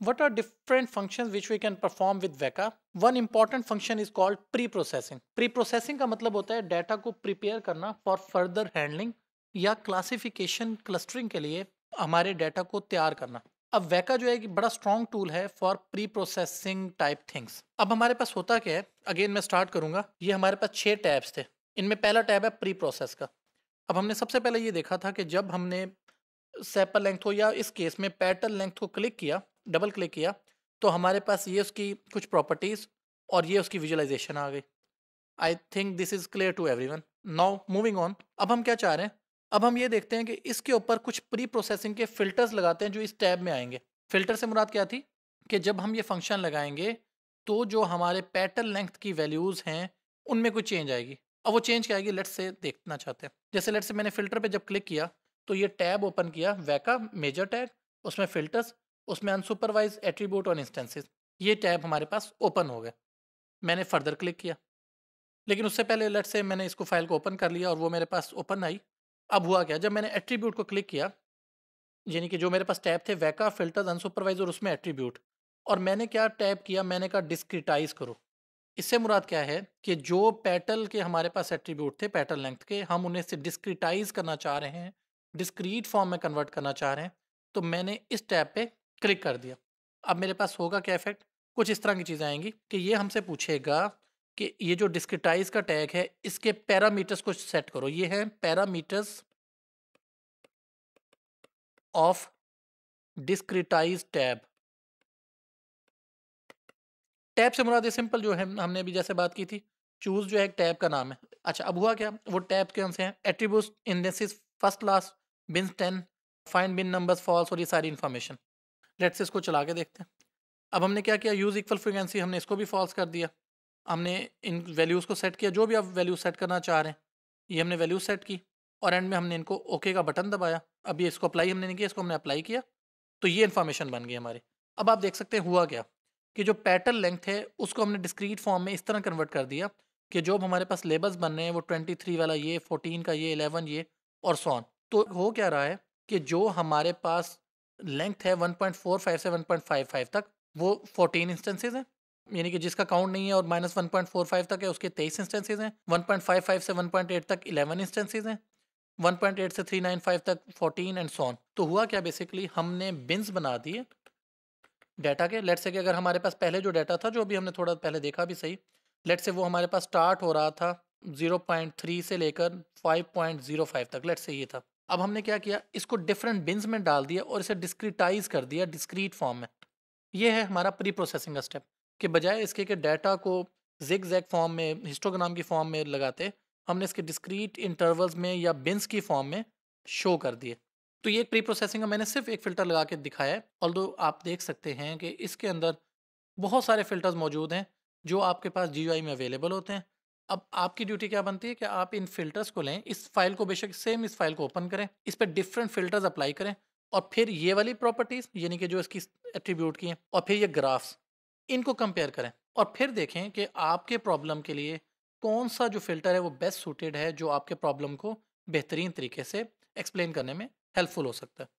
What are different functions which we can perform with Weka? One important function is called pre-processing. Pre-processing का मतलब होता है data को prepare करना for further handling या classification clustering के लिए हमारे डाटा को तैयार करना अब वैका जो है कि बड़ा स्ट्रॉन्ग टूल है for pre processing type things अब हमारे पास होता क्या है अगेन मैं स्टार्ट करूंगा ये हमारे पास छह टैब्स थे इनमें पहला टैब है प्री प्रोसेस का अब हमने सबसे पहले ये देखा था कि जब हमने सेपल लेंथ हो या इस केस में पैटल लेंथ को क्लिक किया डबल क्लिक किया तो हमारे पास ये उसकी कुछ प्रॉपर्टीज़ और ये उसकी विजुअलाइजेशन आ गई I think this is clear to everyone now moving on अब हम क्या चाह रहे हैं अब हम ये देखते हैं कि इसके ऊपर कुछ प्री प्रोसेसिंग के फिल्टर्स लगाते हैं जो इस टैब में आएंगे फिल्टर से मुराद क्या थी कि जब हम ये फंक्शन लगाएंगे तो जो हमारे पैटर्न लेंथ की वैल्यूज़ हैं उनमें कुछ चेंज आएगी अब वो चेंज क्या आएगी लेट्स से देखना चाहते हैं जैसे लेट्स से मैंने फिल्टर पे जब क्लिक किया तो ये टैब ओपन किया वैका मेजर टैग उसमें फिल्टर्स उसमें अनसुपरवाइज एट्रीब्यूट ऑन इंस्टेंसेज ये टैब हमारे पास ओपन हो गया मैंने फर्दर क्लिक किया लेकिन उससे पहले लट से मैंने इसको फाइल को ओपन कर लिया और वो मेरे पास ओपन आई अब हुआ क्या जब मैंने एट्रीब्यूट को क्लिक किया यानी कि जो मेरे पास टैब थे वैका फिल्टर अनसुपरवाइज और उसमें एट्रीब्यूट और मैंने क्या टैब किया मैंने कहा डिस्क्रिटाइज करो इससे मुराद क्या है कि जो पैटल के हमारे पास एट्रीब्यूट थे पैटल लेंथ के हम उन्हें से डिस्क्रिटाइज करना चाह रहे हैं डिस्क्रीट फॉर्म में कन्वर्ट करना चाह रहे हैं तो मैंने इस टैब पे क्लिक कर दिया अब मेरे पास होगा क्या इफेक्ट कुछ इस तरह की चीज़ें आएंगी कि ये हमसे पूछेगा कि ये जो डिस्क्रिटाइज का टैग है इसके पैरामीटर्स को सेट करो ये है parameters of discretise tab tab से मुराद सिंपल जो है हमने अभी जैसे बात की थी चूज जो है एक टैब का नाम है अच्छा अब हुआ क्या वो टैब कौन से हैं attribute indices first last bin ten find bin numbers false और ये सारी इन्फॉर्मेशन लेट्स इसको चला के देखते हैं अब हमने क्या किया यूज़ इक्वल फ्रिक्वेंसी हमने इसको भी फॉल्स कर दिया हमने इन वैल्यूज़ को सेट किया जो भी आप वैल्यू सेट करना चाह रहे हैं ये हमने वैल्यू सेट की और एंड में हमने इनको ओके okay का बटन दबाया अब ये इसको अप्लाई हमने नहीं किया इसको हमने अप्लाई किया तो ये इन्फॉर्मेशन बन गई हमारी अब आप देख सकते हैं हुआ क्या कि जो पैटर्न लेंथ है उसको हमने डिस्क्रीट फॉर्म में इस तरह कन्वर्ट कर दिया कि जो हमारे पास लेबल्स बन रहे हैं वो ट्वेंटी थ्री वाला ये फोर्टीन का ये एलेवन ये और सॉन तो हो क्या रहा है कि जो हमारे पास लेंथ है 1.45 से 1.55 तक वो 14 इंस्टेंसेज हैं यानी कि जिसका काउंट नहीं है और minus one point four five तक है उसके तेईस इंस्टेंसेज हैं वन पॉइंट फाइव फाइव से वन पॉइंट एट तक इलेवन इंस्टेंसेज हैं वन पॉइंट एट से थ्री नाइन फाइव तक 14 एंड सोन तो हुआ क्या बेसिकली हमने बिन्स बना दिए डाटा के लेट से कि अगर हमारे पास पहले जो डाटा था जो अभी हमने थोड़ा पहले देखा भी सही लेट से वो हमारे पास स्टार्ट हो रहा था जीरो पॉइंट थ्री से लेकर फाइव पॉइंट जीरो फाइव तक लेट से ये था अब हमने क्या किया इसको डिफरेंट बिन्स में डाल दिया और इसे डिस्क्रिटाइज कर दिया डिस्क्रीट फॉर्म में ये है हमारा प्री प्रोसेसिंग का स्टेप कि बजाय इसके के डाटा को जिग जैक फॉर्म में हिस्टोग्राम की फॉर्म में लगाते हमने इसके डिस्क्रीट इंटरवल्स में या बिन्स की फॉर्म में शो कर दिए तो ये प्री प्रोसेसिंग का मैंने सिर्फ एक फ़िल्टर लगा के दिखाया है ऑल आप देख सकते हैं कि इसके अंदर बहुत सारे फ़िल्टर्स मौजूद हैं जो आपके पास जी में अवेलेबल होते हैं अब आपकी ड्यूटी क्या बनती है कि आप इन फिल्टर्स को लें इस फाइल को बेशक सेम इस फाइल को ओपन करें इस पर डिफरेंट फिल्टर्स अप्लाई करें और फिर ये वाली प्रॉपर्टीज़ यानी कि जो इसकी एट्रीब्यूट की हैं और फिर ये ग्राफ्स इनको कंपेयर करें और फिर देखें कि आपके प्रॉब्लम के लिए कौन सा जो फिल्टर है वो बेस्ट सूटेड है जो आपके प्रॉब्लम को बेहतरीन तरीके से एक्सप्लेन करने में हेल्पफुल हो सकता है